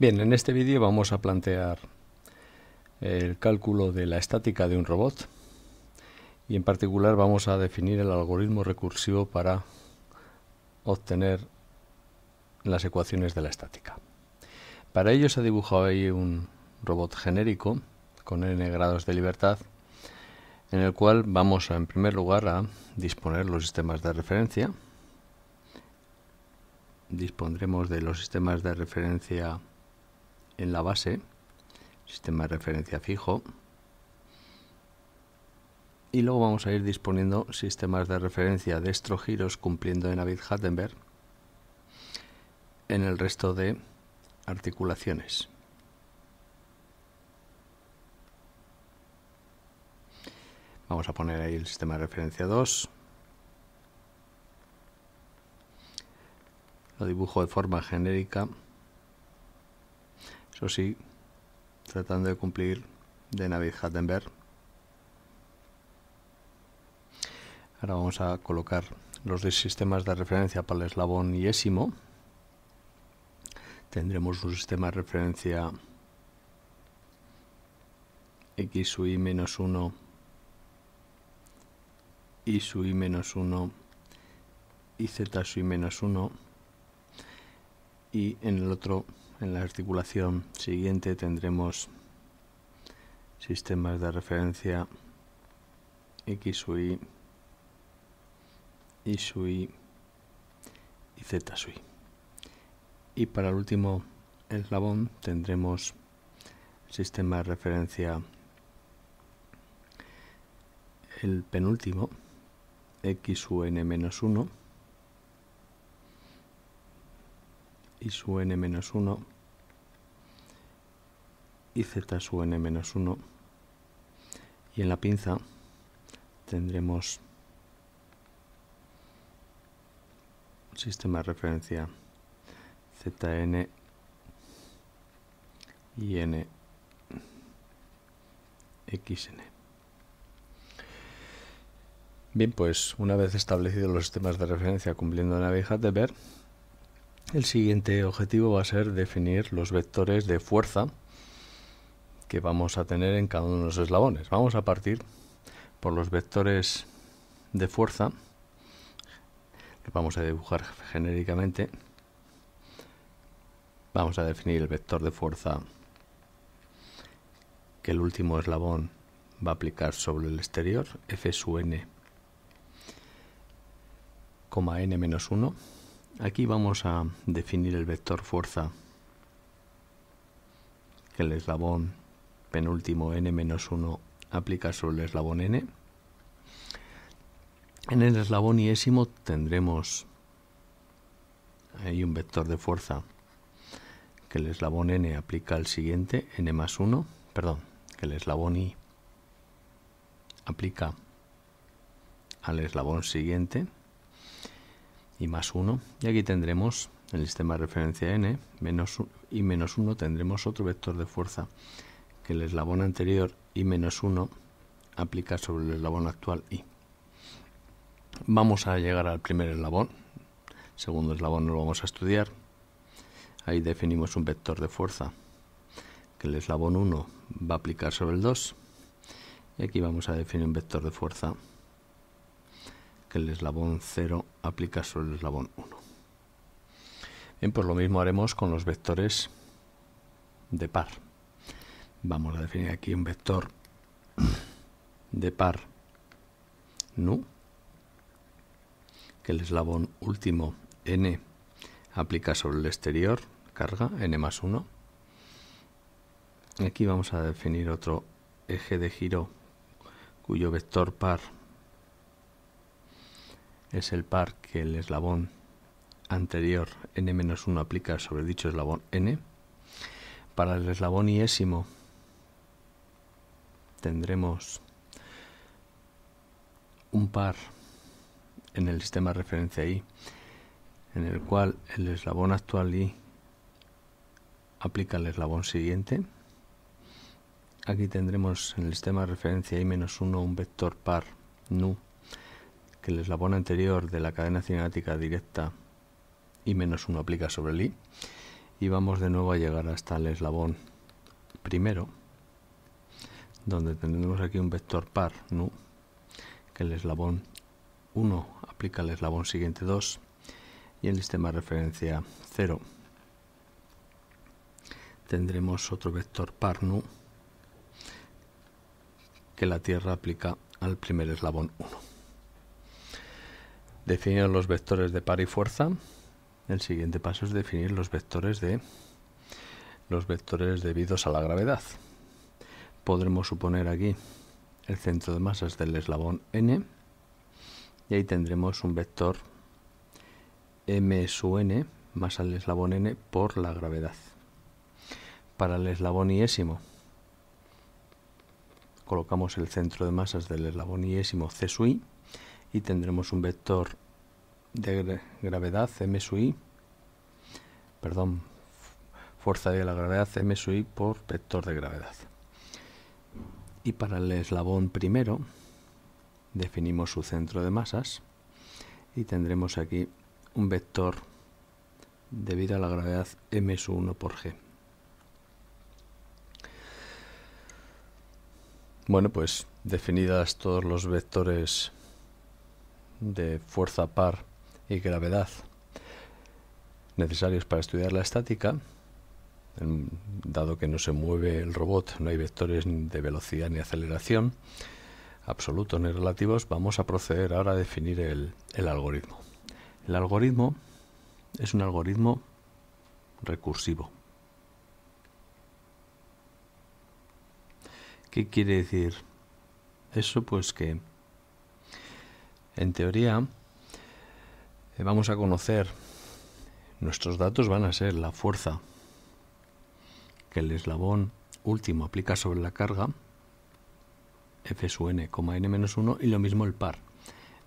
Bien, en este vídeo vamos a plantear el cálculo de la estática de un robot y en particular vamos a definir el algoritmo recursivo para obtener las ecuaciones de la estática. Para ello se ha dibujado ahí un robot genérico con n grados de libertad en el cual vamos a, en primer lugar a disponer los sistemas de referencia. Dispondremos de los sistemas de referencia en la base, sistema de referencia fijo, y luego vamos a ir disponiendo sistemas de referencia de estrogiros cumpliendo en Avid Hattenberg en el resto de articulaciones. Vamos a poner ahí el sistema de referencia 2. Lo dibujo de forma genérica. Eso sí, tratando de cumplir de Navid Hattenberg. Ahora vamos a colocar los dos sistemas de referencia para el eslabón y Tendremos un sistema de referencia x sub i menos 1 y sub i menos 1 y z sub i menos 1 y en el otro en la articulación siguiente tendremos sistemas de referencia XUI, ISUI y ZUI. Y para el último eslabón tendremos sistema de referencia el penúltimo XUN-1 y su n-1 y z su n-1 y en la pinza tendremos un sistema de referencia zn y n xn bien pues una vez establecidos los sistemas de referencia cumpliendo la de ver. El siguiente objetivo va a ser definir los vectores de fuerza que vamos a tener en cada uno de los eslabones. Vamos a partir por los vectores de fuerza, que vamos a dibujar genéricamente. Vamos a definir el vector de fuerza que el último eslabón va a aplicar sobre el exterior, F sub n, n 1 Aquí vamos a definir el vector fuerza, que el eslabón penúltimo n-1 aplica sobre el eslabón n. En el eslabón iésimo tendremos hay un vector de fuerza que el eslabón n aplica al siguiente, n más 1, perdón, que el eslabón i aplica al eslabón siguiente, y más 1. Y aquí tendremos el sistema de referencia n menos, y menos 1 tendremos otro vector de fuerza que el eslabón anterior y menos 1 aplica sobre el eslabón actual y. Vamos a llegar al primer eslabón. Segundo eslabón no lo vamos a estudiar. Ahí definimos un vector de fuerza que el eslabón 1 va a aplicar sobre el 2. Y aquí vamos a definir un vector de fuerza que el eslabón 0 aplica sobre el eslabón 1. Bien, pues lo mismo haremos con los vectores de par. Vamos a definir aquí un vector de par nu, que el eslabón último n aplica sobre el exterior, carga n más 1. Aquí vamos a definir otro eje de giro cuyo vector par es el par que el eslabón anterior n-1 aplica sobre dicho eslabón n. Para el eslabón iésimo tendremos un par en el sistema de referencia i en el cual el eslabón actual i aplica al eslabón siguiente. Aquí tendremos en el sistema de referencia i-1 un vector par nu el eslabón anterior de la cadena cinemática directa y menos 1 aplica sobre el i y vamos de nuevo a llegar hasta el eslabón primero donde tendremos aquí un vector par nu que el eslabón 1 aplica al eslabón siguiente 2 y en el sistema de referencia 0 tendremos otro vector par nu que la Tierra aplica al primer eslabón 1. Definir los vectores de par y fuerza. El siguiente paso es definir los vectores de los vectores debidos a la gravedad. Podremos suponer aquí el centro de masas del eslabón n y ahí tendremos un vector m sub n más al eslabón n por la gravedad. Para el eslabón iésimo colocamos el centro de masas del eslabón iésimo c sub i y tendremos un vector de gravedad m sub i, perdón, fuerza de la gravedad m sub i por vector de gravedad. Y para el eslabón primero definimos su centro de masas y tendremos aquí un vector debido a la gravedad m sub 1 por g. Bueno, pues definidas todos los vectores de fuerza par y gravedad necesarios para estudiar la estática, dado que no se mueve el robot, no hay vectores de velocidad ni aceleración, absolutos ni relativos, vamos a proceder ahora a definir el, algoritmo. El algoritmo es un algoritmo recursivo. ¿Qué quiere decir? Eso pues que en teoría, eh, vamos a conocer, nuestros datos van a ser la fuerza que el eslabón último aplica sobre la carga, F sub n, n-1, y lo mismo el par.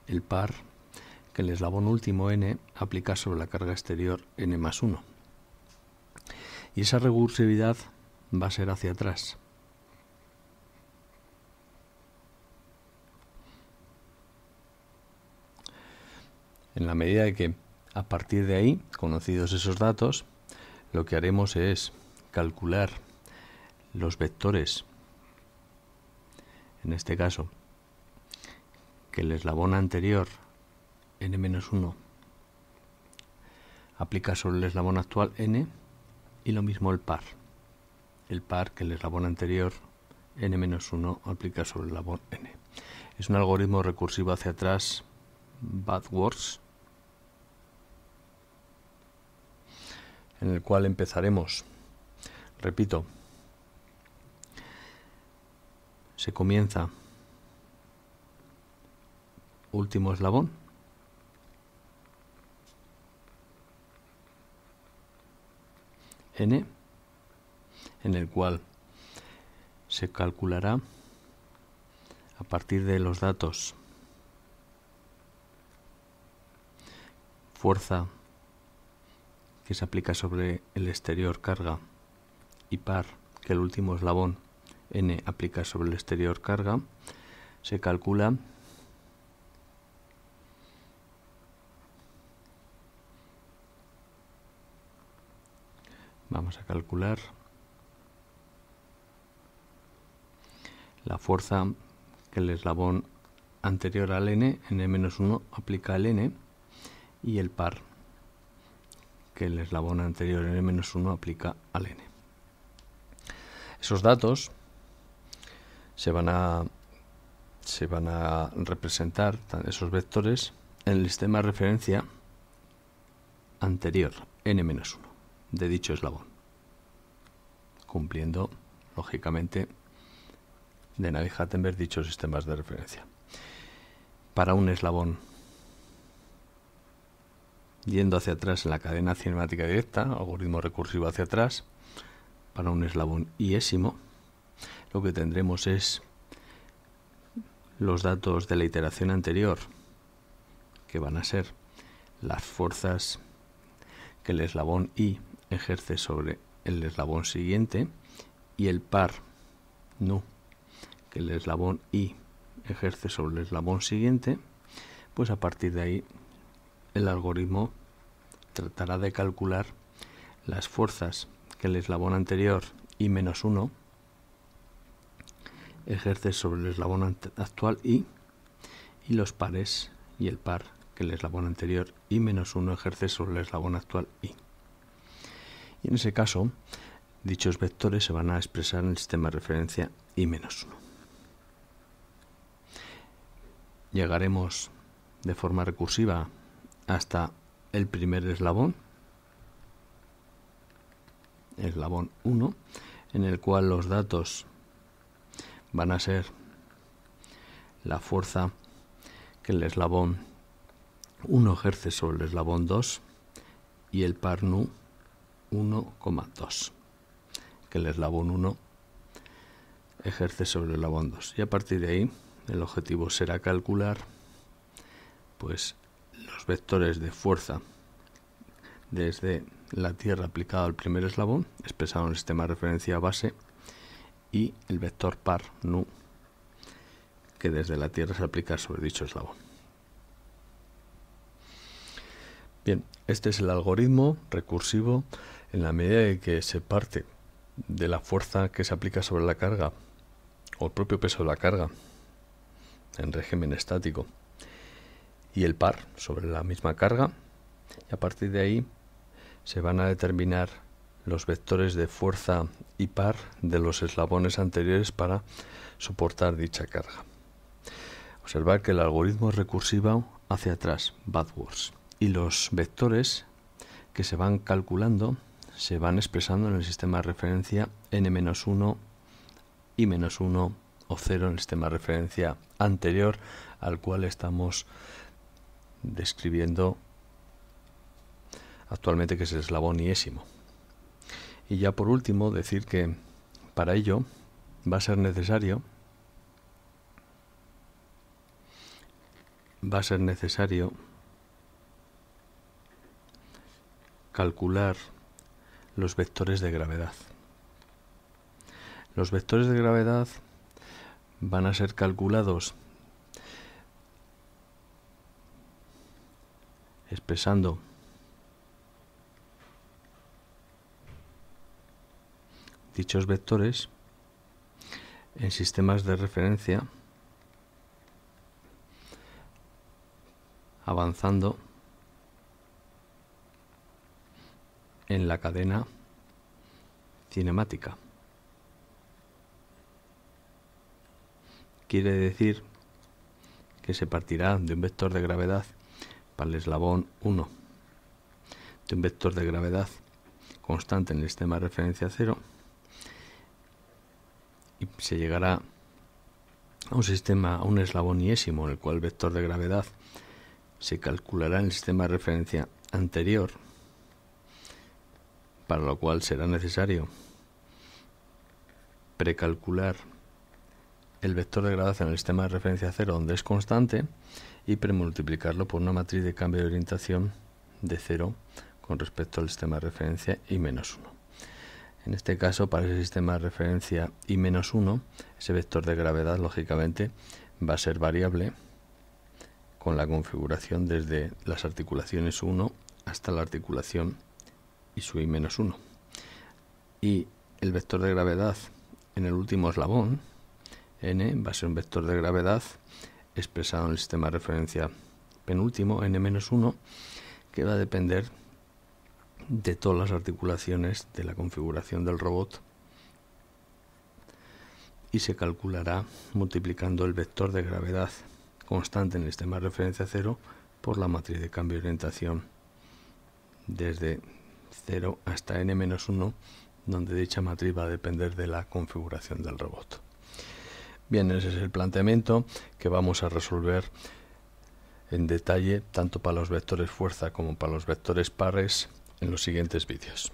El par que el eslabón último n aplica sobre la carga exterior n más 1. Y esa recursividad va a ser hacia atrás. en la medida de que a partir de ahí, conocidos esos datos, lo que haremos es calcular los vectores, en este caso, que el eslabón anterior, n-1, aplica sobre el eslabón actual n y lo mismo el par. El par que el eslabón anterior n-1 aplica sobre el eslabón n. Es un algoritmo recursivo hacia atrás, Bad Words, en el cual empezaremos. Repito, se comienza último eslabón. N, en el cual se calculará a partir de los datos fuerza que se aplica sobre el exterior carga y par, que el último eslabón n aplica sobre el exterior carga, se calcula vamos a calcular la fuerza que el eslabón anterior al n, n-1, aplica al n y el par el eslabón anterior n-1 aplica al n. Esos datos se van a, se van a representar, esos vectores, en el sistema de referencia anterior, n-1, de dicho eslabón, cumpliendo, lógicamente, de Navi-Hattenberg dichos sistemas de referencia. Para un eslabón yendo hacia atrás en la cadena cinemática directa, algoritmo recursivo hacia atrás, para un eslabón iésimo, lo que tendremos es los datos de la iteración anterior, que van a ser las fuerzas que el eslabón i ejerce sobre el eslabón siguiente y el par nu que el eslabón i ejerce sobre el eslabón siguiente, pues a partir de ahí el algoritmo tratará de calcular las fuerzas que el eslabón anterior y menos 1 ejerce sobre el eslabón actual y, y los pares y el par que el eslabón anterior y menos 1 ejerce sobre el eslabón actual y. Y en ese caso, dichos vectores se van a expresar en el sistema de referencia y menos 1. Llegaremos de forma recursiva hasta el primer eslabón, eslabón 1, en el cual los datos van a ser la fuerza que el eslabón 1 ejerce sobre el eslabón 2 y el par nu 1,2 que el eslabón 1 ejerce sobre el eslabón 2 y a partir de ahí el objetivo será calcular pues vectores de fuerza desde la tierra aplicado al primer eslabón, expresado en el sistema de referencia base, y el vector par nu, que desde la tierra se aplica sobre dicho eslabón. Bien, este es el algoritmo recursivo en la medida de que se parte de la fuerza que se aplica sobre la carga o el propio peso de la carga en régimen estático y el par sobre la misma carga y a partir de ahí se van a determinar los vectores de fuerza y par de los eslabones anteriores para soportar dicha carga. Observar que el algoritmo es recursivo hacia atrás, backwards, y los vectores que se van calculando se van expresando en el sistema de referencia n-1 y menos 1 o 0 en el sistema de referencia anterior al cual estamos describiendo actualmente que es el eslabón yésimo Y ya por último decir que para ello va a ser necesario va a ser necesario calcular los vectores de gravedad. Los vectores de gravedad van a ser calculados expresando dichos vectores en sistemas de referencia avanzando en la cadena cinemática. Quiere decir que se partirá de un vector de gravedad al eslabón 1 de un vector de gravedad constante en el sistema de referencia 0 y se llegará a un sistema, a un eslabón yésimo en el cual el vector de gravedad se calculará en el sistema de referencia anterior, para lo cual será necesario precalcular el vector de gravedad en el sistema de referencia 0 donde es constante y premultiplicarlo por una matriz de cambio de orientación de 0 con respecto al sistema de referencia y menos 1. En este caso, para ese sistema de referencia y menos 1, ese vector de gravedad, lógicamente, va a ser variable con la configuración desde las articulaciones 1 hasta la articulación y su menos 1. Y el vector de gravedad en el último eslabón, n, va a ser un vector de gravedad expresado en el sistema de referencia penúltimo, n-1, que va a depender de todas las articulaciones de la configuración del robot y se calculará multiplicando el vector de gravedad constante en el sistema de referencia 0 por la matriz de cambio de orientación desde 0 hasta n-1 donde dicha matriz va a depender de la configuración del robot. Bien, ese es el planteamiento que vamos a resolver en detalle tanto para los vectores fuerza como para los vectores pares en los siguientes vídeos.